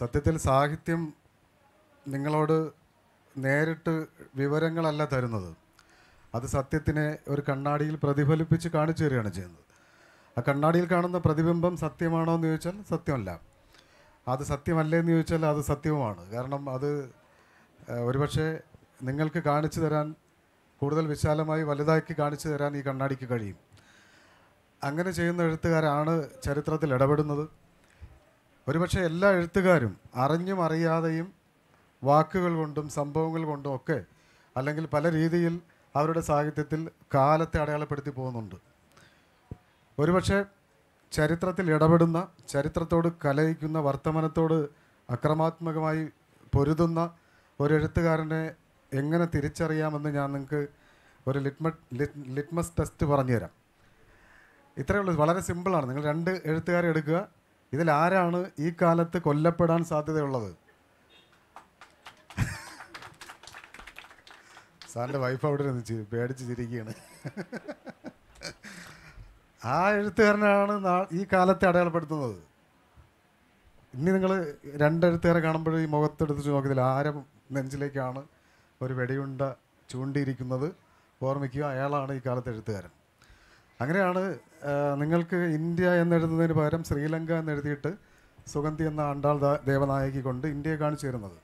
സത്യത്തിൽ സാഹിത്യം നിങ്ങളോട് നേരിട്ട് വിവരങ്ങളല്ല തരുന്നത് അത് സത്യത്തിനെ ഒരു കണ്ണാടിയിൽ പ്രതിഫലിപ്പിച്ച് കാണിച്ചു തരികയാണ് ചെയ്യുന്നത് ആ കണ്ണാടിയിൽ കാണുന്ന പ്രതിബിംബം സത്യമാണോ എന്ന് ചോദിച്ചാൽ സത്യമല്ല അത് സത്യമല്ലേ എന്ന് ചോദിച്ചാൽ അത് സത്യവുമാണ് കാരണം അത് ഒരുപക്ഷെ നിങ്ങൾക്ക് കാണിച്ചു തരാൻ കൂടുതൽ വിശാലമായി വലുതാക്കി കാണിച്ചു തരാൻ ഈ കണ്ണാടിക്ക് കഴിയും അങ്ങനെ ചെയ്യുന്ന എഴുത്തുകാരാണ് ചരിത്രത്തിൽ ഇടപെടുന്നത് ഒരുപക്ഷെ എല്ലാ എഴുത്തുകാരും അറിഞ്ഞും അറിയാതെയും വാക്കുകൾ കൊണ്ടും സംഭവങ്ങൾ കൊണ്ടും ഒക്കെ അല്ലെങ്കിൽ പല രീതിയിൽ അവരുടെ സാഹിത്യത്തിൽ കാലത്തെ അടയാളപ്പെടുത്തി പോകുന്നുണ്ട് ഒരുപക്ഷെ ചരിത്രത്തിൽ ഇടപെടുന്ന ചരിത്രത്തോട് കലയിക്കുന്ന വർത്തമാനത്തോട് അക്രമാത്മകമായി പൊരുതുന്ന ഒരു എഴുത്തുകാരനെ എങ്ങനെ തിരിച്ചറിയാമെന്ന് ഞാൻ നിങ്ങൾക്ക് ഒരു ലിറ്റ്മ ലിറ്റ്മസ് ടെസ്റ്റ് പറഞ്ഞുതരാം ഇത്രയേ ഉള്ളൂ വളരെ സിമ്പിളാണ് നിങ്ങൾ രണ്ട് എഴുത്തുകാരെ എടുക്കുക ആരാണ് ഈ കാലത്ത് കൊല്ലപ്പെടാൻ സാധ്യതയുള്ളത് സാറിൻ്റെ വൈഫ് അവിടെ നിന്ന് പേടിച്ച് ചിരിക്കുകയാണ് ആ എഴുത്തുകാരനാണ് ഈ കാലത്തെ അടയാളപ്പെടുത്തുന്നത് ഇനി നിങ്ങൾ രണ്ടെഴുത്തുകാരെ കാണുമ്പോൾ ഈ മുഖത്തെടുത്ത് നോക്കിയതിൽ ആരും നെഞ്ചിലേക്കാണ് ഒരു വെടിയുണ്ട ചൂണ്ടിയിരിക്കുന്നത് ഓർമ്മിക്കുക അയാളാണ് ഈ കാലത്തെ എഴുത്തുകാരൻ അങ്ങനെയാണ് നിങ്ങൾക്ക് ഇന്ത്യ എന്നെഴുതുന്നതിന് പകരം ശ്രീലങ്ക എന്നെഴുതിയിട്ട് സുഗന്ധി എന്ന അണ്ടാൾ ദേവനായകി കൊണ്ട് ഇന്ത്യയെ കാണിച്ചു തരുന്നത്